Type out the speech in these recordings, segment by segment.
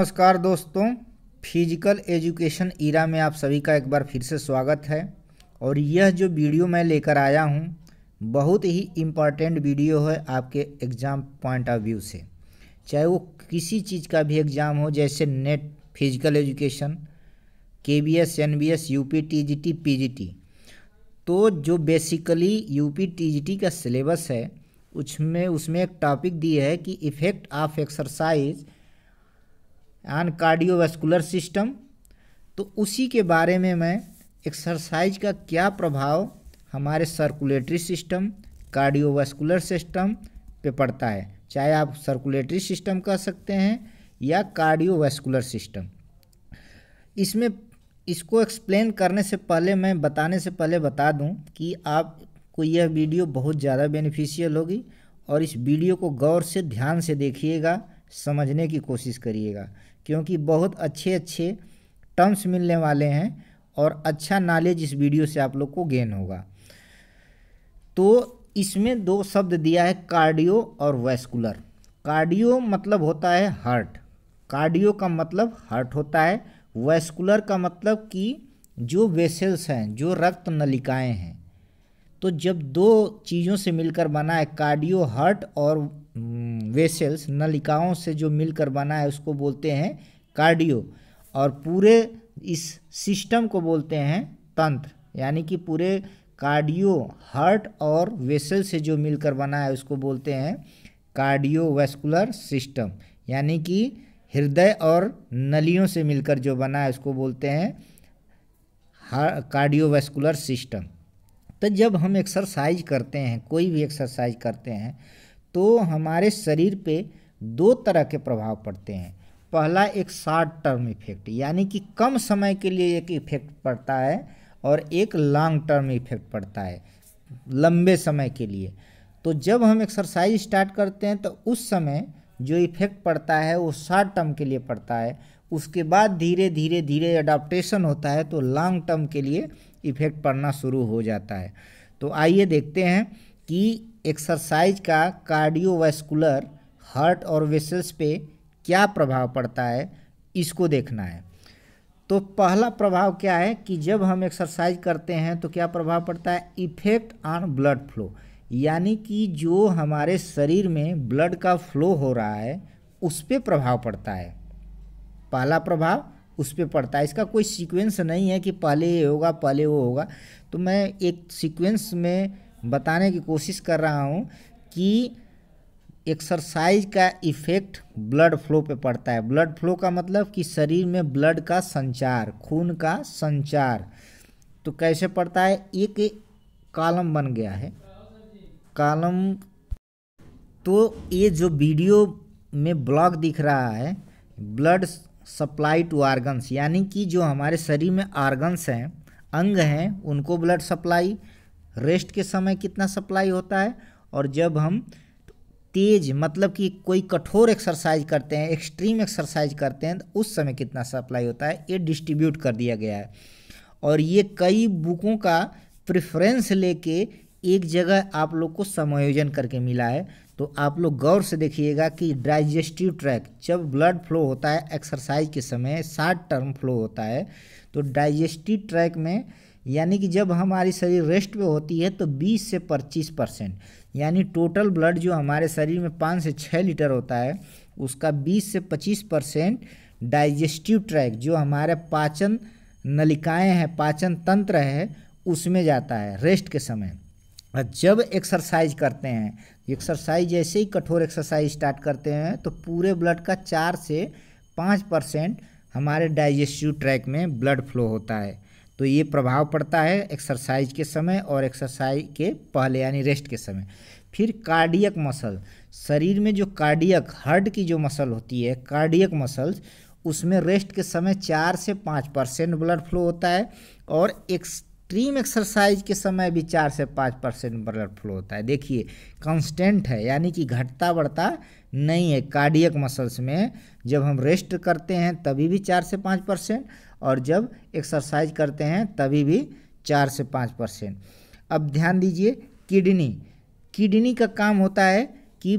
नमस्कार दोस्तों physical education Ira में आप सभी का एक बार फिर से स्वागत है और यह जो वीडियो मैं लेकर आया हूँ बहुत ही इम्पॉर्टेंट वीडियो है आपके एग्ज़ाम पॉइंट ऑफ व्यू से चाहे वो किसी चीज़ का भी एग्ज़ाम हो जैसे नेट फिजिकल एजुकेशन के B S N B S U P T G T P G T तो जो basically U P T G T का सिलेबस है उसमें उसमें एक टॉपिक दी है कि effect of exercise and cardiovascular system तो उसी के बारे में मैं एक्सरसाइज का क्या प्रभाव हमारे सर्कुलेटरी सिस्टम कार्डियोवेस्कुलर सिस्टम पे पड़ता है चाहे आप सर्कुलेटरी सिस्टम कह सकते हैं या कार्डियोवेस्कुलर सिस्टम इसमें इसको एक्सप्लेन करने से पहले मैं बताने से पहले बता दूं कि आपको यह वीडियो बहुत ज़्यादा बेनिफिशियल होगी और इस वीडियो को गौर से ध्यान से देखिएगा समझने की कोशिश करिएगा क्योंकि बहुत अच्छे अच्छे टर्म्स मिलने वाले हैं और अच्छा नॉलेज इस वीडियो से आप लोग को गेन होगा तो इसमें दो शब्द दिया है कार्डियो और वैस्कुलर कार्डियो मतलब होता है हार्ट कार्डियो का मतलब हार्ट होता है वैस्कुलर का मतलब कि जो वेसल्स हैं जो रक्त नलिकाएं हैं तो जब दो चीज़ों से मिलकर बना है कार्डियो हार्ट और हम्म, वेसल्स नलिकाओं से जो मिलकर बना है उसको बोलते हैं कार्डियो और पूरे इस सिस्टम को बोलते हैं तंत्र यानी कि पूरे कार्डियो हार्ट और वेसल से जो मिलकर बना है उसको बोलते हैं कार्डियोवैस्कुलर सिस्टम यानी कि हृदय और नलियों से मिलकर जो बना है उसको बोलते हैं कार्डियोवैस्कुलर सिस्टम तो जब हम एक्सरसाइज करते हैं कोई भी एक्सरसाइज करते हैं तो हमारे शरीर पे दो तरह के प्रभाव पड़ते हैं पहला एक शॉर्ट टर्म इफेक्ट यानी कि कम समय के लिए एक इफेक्ट पड़ता है और एक लॉन्ग टर्म इफेक्ट पड़ता है लंबे समय के लिए तो जब हम एक्सरसाइज स्टार्ट करते हैं तो उस समय जो इफेक्ट पड़ता है वो शॉर्ट टर्म के लिए पड़ता है उसके बाद धीरे धीरे धीरे अडाप्टेशन होता है तो लॉन्ग टर्म के लिए इफेक्ट पड़ना शुरू हो जाता है तो आइए देखते हैं कि एक्सरसाइज का कार्डियोवैस्कुलर हार्ट और वेसल्स पे क्या प्रभाव पड़ता है इसको देखना है तो पहला प्रभाव क्या है कि जब हम एक्सरसाइज करते हैं तो क्या प्रभाव पड़ता है इफेक्ट ऑन ब्लड फ्लो यानी कि जो हमारे शरीर में ब्लड का फ्लो हो रहा है उस पर प्रभाव पड़ता है पहला प्रभाव उस पर पड़ता है इसका कोई सीक्वेंस नहीं है कि पहले ये होगा पहले वो होगा तो मैं एक सीक्वेंस में बताने की कोशिश कर रहा हूँ कि एक्सरसाइज का इफ़ेक्ट ब्लड फ्लो पे पड़ता है ब्लड फ्लो का मतलब कि शरीर में ब्लड का संचार खून का संचार तो कैसे पड़ता है एक, कॉलम बन गया है कॉलम तो ये जो वीडियो में ब्लॉग दिख रहा है ब्लड सप्लाई टू ऑर्गन्स यानी कि जो हमारे शरीर में ऑर्गन्स हैं अंग हैं उनको ब्लड सप्लाई रेस्ट के समय कितना सप्लाई होता है और जब हम तेज मतलब कि कोई कठोर एक्सरसाइज करते हैं एक्सट्रीम एक्सरसाइज करते हैं तो उस समय कितना सप्लाई होता है ये डिस्ट्रीब्यूट कर दिया गया है और ये कई बुकों का प्रेफरेंस लेके एक जगह आप लोग को समायोजन करके मिला है तो आप लोग गौर से देखिएगा कि डाइजेस्टिव ट्रैक जब ब्लड फ्लो होता है एक्सरसाइज के समय शार्ट टर्म फ्लो होता है तो डाइजेस्टिव ट्रैक में यानी कि जब हमारी शरीर रेस्ट पे होती है तो 20 से 25 परसेंट यानी टोटल ब्लड जो हमारे शरीर में पाँच से छः लीटर होता है उसका 20 से 25 परसेंट डाइजेस्टिव ट्रैक जो हमारे पाचन नलिकाएं हैं पाचन तंत्र है उसमें जाता है रेस्ट के समय और जब एक्सरसाइज करते हैं एक्सरसाइज जैसे ही कठोर एक्सरसाइज स्टार्ट करते हैं तो पूरे ब्लड का चार से पाँच परसेंट हमारे डाइजेस्टिव ट्रैक में ब्लड फ्लो होता है तो ये प्रभाव पड़ता है एक्सरसाइज के समय और एक्सरसाइज के पहले यानी रेस्ट के समय फिर कार्डियक मसल शरीर में जो कार्डियक हार्ट की जो मसल होती है कार्डियक मसल्स उसमें रेस्ट के समय चार से पाँच परसेंट ब्लड फ्लो होता है और एक ट्रीम एक्सरसाइज के समय भी चार से पाँच परसेंट ब्लड फ्लो होता है देखिए कांस्टेंट है यानी कि घटता बढ़ता नहीं है कार्डियक मसल्स में जब हम रेस्ट करते हैं तभी भी चार से पाँच परसेंट और जब एक्सरसाइज करते हैं तभी भी चार से पाँच परसेंट अब ध्यान दीजिए किडनी किडनी का काम होता है कि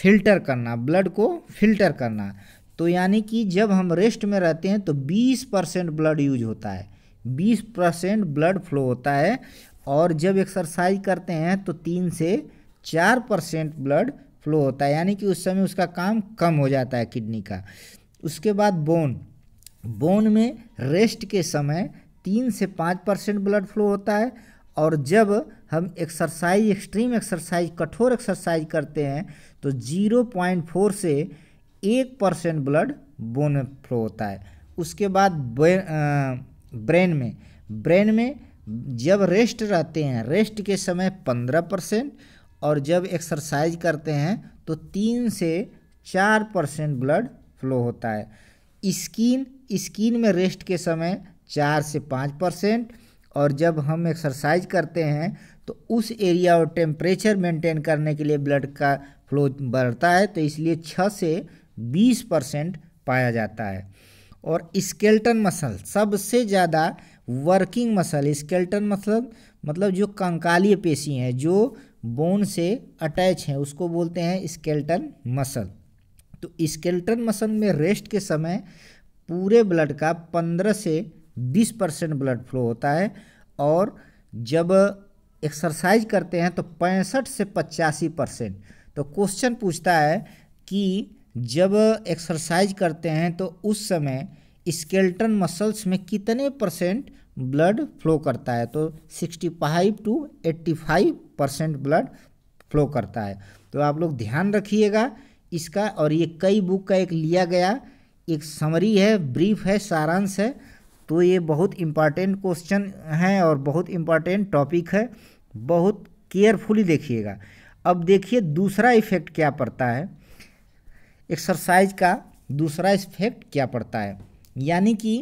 फिल्टर करना ब्लड को फिल्टर करना तो यानी कि जब हम रेस्ट में रहते हैं तो 20 परसेंट ब्लड यूज होता है बीस परसेंट ब्लड फ्लो होता है और जब एक्सरसाइज करते हैं तो तीन से चार परसेंट ब्लड फ्लो होता है यानी कि उस समय उसका काम कम हो जाता है किडनी का उसके बाद बोन बोन में रेस्ट के समय तीन से पाँच परसेंट ब्लड फ्लो होता है और जब हम एक्सरसाइज एक्सट्रीम एक्सरसाइज कठोर एक्सरसाइज करते हैं तो जीरो पॉइंट फोर से एक परसेंट ब्लड बोन में फ्लो होता है उसके बाद ब्रेन में ब्रेन में जब रेस्ट रहते हैं रेस्ट के समय पंद्रह परसेंट और जब एक्सरसाइज करते हैं तो तीन से चार परसेंट ब्लड फ्लो होता है स्किन स्किन में रेस्ट के समय चार से पाँच परसेंट और जब हम एक्सरसाइज करते हैं तो उस एरिया और टेम्परेचर मेंटेन करने के लिए ब्लड का फ्लो बढ़ता है तो इसलिए छः से बीस परसेंट पाया जाता है और स्केल्टन मसल सबसे ज़्यादा वर्किंग मसल स्केल्टन मसल मतलब जो कंकालीय पेशी हैं जो बोन से अटैच हैं उसको बोलते हैं स्केल्टन मसल तो स्केल्टन मसल में रेस्ट के समय पूरे ब्लड का पंद्रह से बीस परसेंट ब्लड फ्लो होता है और जब एक्सरसाइज करते हैं तो पैंसठ से पचासी परसेंट तो क्वेश्चन पूछता है कि जब एक्सरसाइज करते हैं तो उस समय स्केल्टन मसल्स में कितने परसेंट ब्लड फ्लो करता है तो 65 टू 85 परसेंट ब्लड फ्लो करता है तो आप लोग ध्यान रखिएगा इसका और ये कई बुक का एक लिया गया एक समरी है ब्रीफ है सारांश है तो ये बहुत इम्पॉर्टेंट क्वेश्चन है और बहुत इम्पॉर्टेंट टॉपिक है बहुत केयरफुली देखिएगा अब देखिए दूसरा इफेक्ट क्या पड़ता है एक्सरसाइज का दूसरा इफेक्ट क्या पड़ता है यानी कि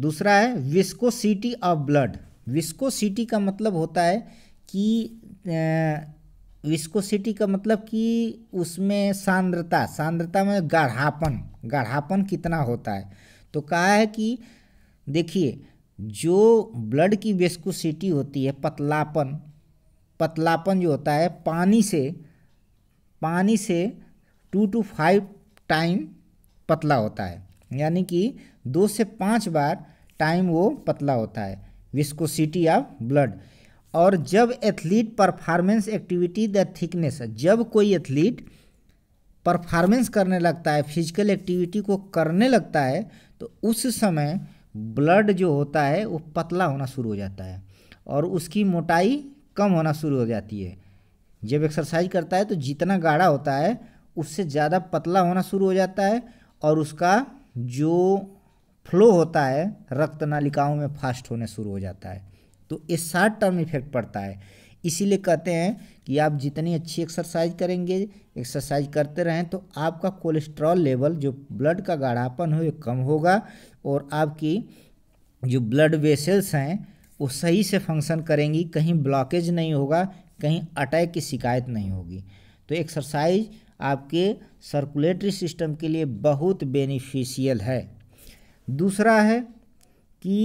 दूसरा है विस्कोसिटी ऑफ ब्लड विस्कोसिटी का मतलब होता है कि विस्कोसिटी का मतलब कि उसमें सांद्रता सांद्रता में गढ़ापन गढ़ापन कितना होता है तो कहा है कि देखिए जो ब्लड की विस्कोसिटी होती है पतलापन पतलापन जो होता है पानी से पानी से टू टू फाइव टाइम पतला होता है यानी कि दो से पाँच बार टाइम वो पतला होता है विस्कोसिटी ऑफ ब्लड और जब athlete performance activity the thickness जब कोई एथलीट परफॉर्मेंस करने लगता है फिजिकल एक्टिविटी को करने लगता है तो उस समय ब्लड जो होता है वो पतला होना शुरू हो जाता है और उसकी मोटाई कम होना शुरू हो जाती है जब एक्सरसाइज करता है तो जितना गाढ़ा होता है उससे ज़्यादा पतला होना शुरू हो जाता है और उसका जो फ्लो होता है रक्त नालिकाओं में फास्ट होने शुरू हो जाता है तो ये शॉर्ट टर्म इफेक्ट पड़ता है इसीलिए कहते हैं कि आप जितनी अच्छी एक्सरसाइज करेंगे एक्सरसाइज करते रहें तो आपका कोलेस्ट्रॉल लेवल जो ब्लड का गाढ़ापन हो ये कम होगा और आपकी जो ब्लड वेसल्स हैं वो सही से फंक्शन करेंगी कहीं ब्लॉकेज नहीं होगा कहीं अटैक की शिकायत नहीं होगी तो एक्सरसाइज आपके सर्कुलेटरी सिस्टम के लिए बहुत बेनिफिशियल है दूसरा है कि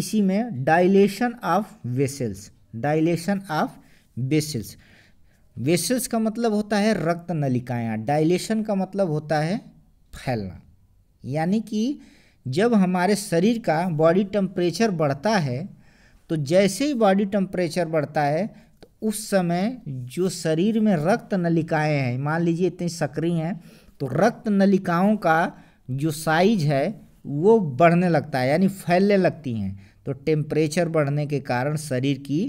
इसी में dilation of vessels dilation of vessels vessels का मतलब होता है रक्त नलिकायाँ डाइलेशन का मतलब होता है फैलना यानी कि जब हमारे शरीर का बॉडी टेम्परेचर बढ़ता है तो जैसे ही बॉडी टेम्परेचर बढ़ता है उस समय जो शरीर में रक्त नलिकाएं हैं मान लीजिए इतनी सक्रिय हैं तो रक्त नलिकाओं का जो साइज है वो बढ़ने लगता है यानी फैलने लगती हैं तो टेम्परेचर बढ़ने के कारण शरीर की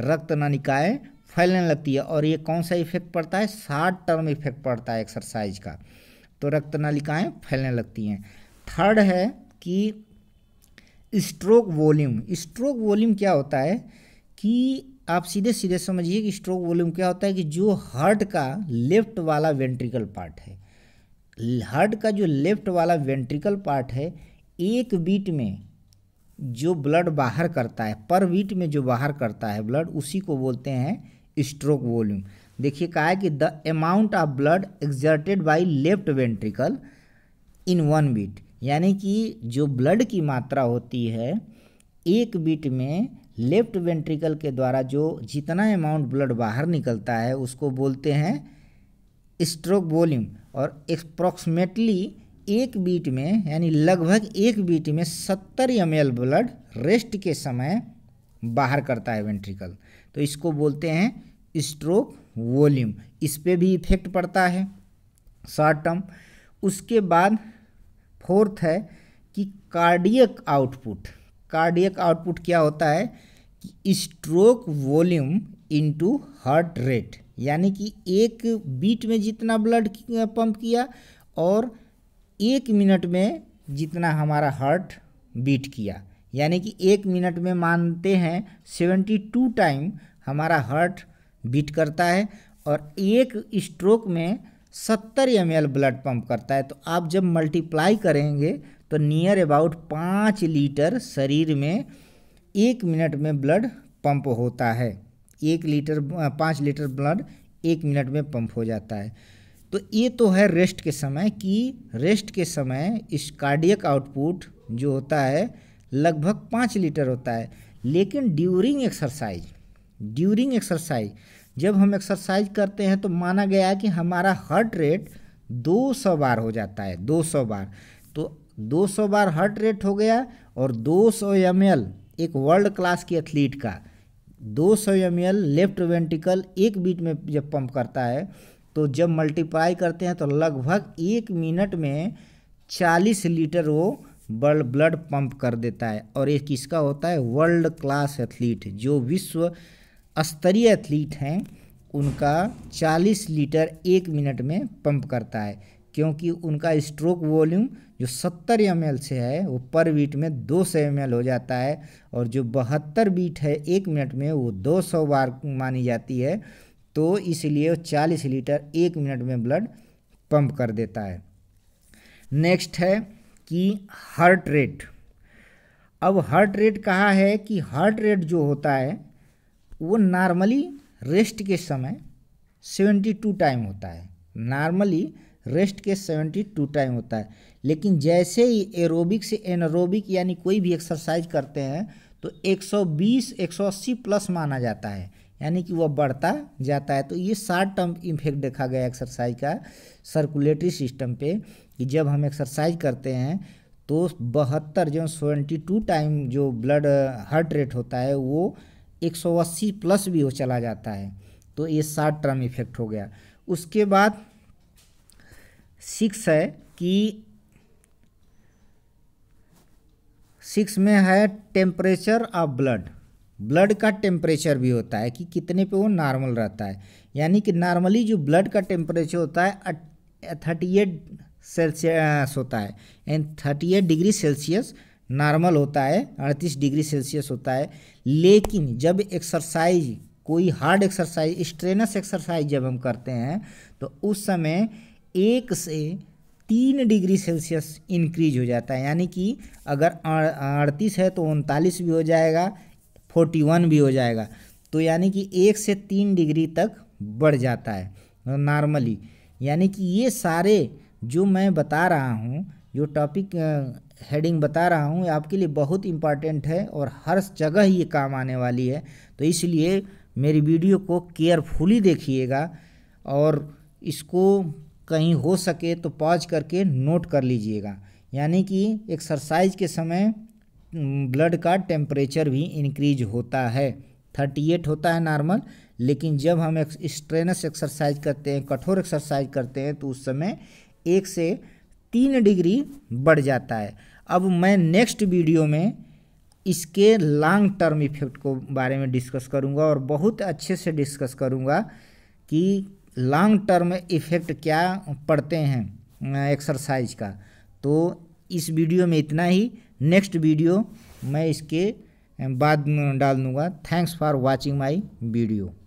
रक्त नलिकाएं फैलने लगती है और ये कौन सा इफेक्ट पड़ता है शार्ट टर्म इफेक्ट पड़ता है एक्सरसाइज का तो रक्त नलिकाएँ फैलने लगती हैं थर्ड है कि स्ट्रोक वॉल्यूम स्ट्रोक वॉल्यूम क्या होता है कि आप सीधे सीधे समझिए कि स्ट्रोक वॉल्यूम क्या होता है कि जो हार्ट का लेफ्ट वाला वेंट्रिकल पार्ट है हार्ट का जो लेफ्ट वाला वेंट्रिकल पार्ट है एक बीट में जो ब्लड बाहर करता है पर बीट में जो बाहर करता है ब्लड उसी को बोलते हैं स्ट्रोक वॉल्यूम देखिए कहा है कि the amount of blood exerted by left ventricle in one beat यानी कि जो ब्लड की मात्रा होती है एक बीट में लेफ्ट वेंट्रिकल के द्वारा जो जितना अमाउंट ब्लड बाहर निकलता है उसको बोलते हैं स्ट्रोक वॉल्यूम और अप्रॉक्सीमेटली एक बीट में यानी लगभग एक बीट में सत्तर एम ब्लड रेस्ट के समय बाहर करता है वेंट्रिकल तो इसको बोलते हैं स्ट्रोक वॉल्यूम इस पर भी इफेक्ट पड़ता है शॉर्ट टर्म उसके बाद फोर्थ है कि कार्डियक आउटपुट कार्डियक आउटपुट क्या होता है कि stroke volume into heart rate यानी कि एक बीट में जितना ब्लड पंप किया और एक मिनट में जितना हमारा हार्ट बीट किया यानी कि एक मिनट में मानते हैं सेवेंटी टू टाइम हमारा हार्ट बीट करता है और एक स्ट्रोक में सत्तर एम ब्लड पंप करता है तो आप जब मल्टीप्लाई करेंगे तो नियर अबाउट पाँच लीटर शरीर में एक मिनट में ब्लड पंप होता है एक लीटर पाँच लीटर ब्लड एक मिनट में पंप हो जाता है तो ये तो है रेस्ट के समय कि रेस्ट के समय इस कार्डियक आउटपुट जो होता है लगभग पाँच लीटर होता है लेकिन ड्यूरिंग एक्सरसाइज ड्यूरिंग एक्सरसाइज जब हम एक्सरसाइज करते हैं तो माना गया है कि हमारा हार्ट रेट 200 बार हो जाता है 200 बार तो 200 बार हार्ट रेट हो गया और 200 सौ एक वर्ल्ड क्लास की एथलीट का 200 सौ लेफ्ट वेंटिकल एक बीट में जब पंप करता है तो जब मल्टीप्लाई करते हैं तो लगभग एक मिनट में 40 लीटर वो बल ब्लड पंप कर देता है और एक किसका होता है वर्ल्ड क्लास एथलीट जो विश्व स्तरीय एथलीट हैं उनका 40 लीटर एक मिनट में पंप करता है क्योंकि उनका स्ट्रोक वॉल्यूम जो 70 एम से है वो पर बीट में 200 एम हो जाता है और जो बहत्तर बीट है एक मिनट में वो 200 बार मानी जाती है तो इसलिए 40 लीटर एक मिनट में ब्लड पंप कर देता है नेक्स्ट है कि हार्ट रेट अब हार्ट रेट कहा है कि हार्ट रेट जो होता है वो नॉर्मली रेस्ट के समय 72 टाइम होता है नॉर्मली रेस्ट के सेवेंटी टू टाइम होता है लेकिन जैसे ही एरोबिक से एनरोबिक यानी कोई भी एक्सरसाइज करते हैं तो 120 180 प्लस माना जाता है यानी कि वह बढ़ता जाता है तो ये शार्ट टर्म इफेक्ट देखा गया एक्सरसाइज का सर्कुलेटरी सिस्टम पे कि जब हम एक्सरसाइज करते हैं तो बहत्तर जो सेवेंटी टू टाइम जो ब्लड हार्ट रेट होता है वो अस्सी प्लस भी हो चला जाता है तो ये शार्ट टर्म इफेक्ट हो गया उसके बाद सिक्स है कि सिक्स में है टेम्परेचर ऑफ ब्लड ब्लड का टेम्परेचर भी होता है कि कितने पे वो नॉर्मल रहता है यानी कि नॉर्मली जो ब्लड का टेम्परेचर होता है थर्टी एट सेल्सियस होता है and thirty eight degree Celsius normal होता है अड़तीस डिग्री सेल्सियस होता है लेकिन जब एक्सरसाइज कोई हार्ड एक्सरसाइज स्ट्रेनस एक्सरसाइज जब हम करते हैं तो उस समय एक से तीन डिग्री सेल्सियस इंक्रीज हो जाता है यानी कि अगर अड़तीस है तो उनतालीस भी हो जाएगा फोर्टी वन भी हो जाएगा तो यानी कि एक से तीन डिग्री तक बढ़ जाता है नॉर्मली यानी कि ये सारे जो मैं बता रहा हूँ जो टॉपिक हेडिंग बता रहा हूँ आपके लिए बहुत इम्पॉर्टेंट है और हर जगह ये काम आने वाली है तो इसलिए मेरी वीडियो को केयरफुली देखिएगा और इसको कहीं हो सके तो पॉज करके नोट कर लीजिएगा यानी कि एक्सरसाइज के समय ब्लड का टेम्परेचर भी इंक्रीज होता है थर्टी एट होता है नॉर्मल लेकिन जब हम एक, स्ट्रेनस एक्सरसाइज करते हैं कठोर एक्सरसाइज करते हैं तो उस समय एक से तीन डिग्री बढ़ जाता है अब मैं नेक्स्ट वीडियो में इसके लॉन्ग टर्म इफेक्ट को बारे में डिस्कस करूंगा और बहुत अच्छे से डिस्कस करूंगा कि लॉन्ग टर्म इफ़ेक्ट क्या पड़ते हैं एक्सरसाइज का तो इस वीडियो में इतना ही नेक्स्ट वीडियो मैं इसके बाद डाल दूँगा thanks for watching my video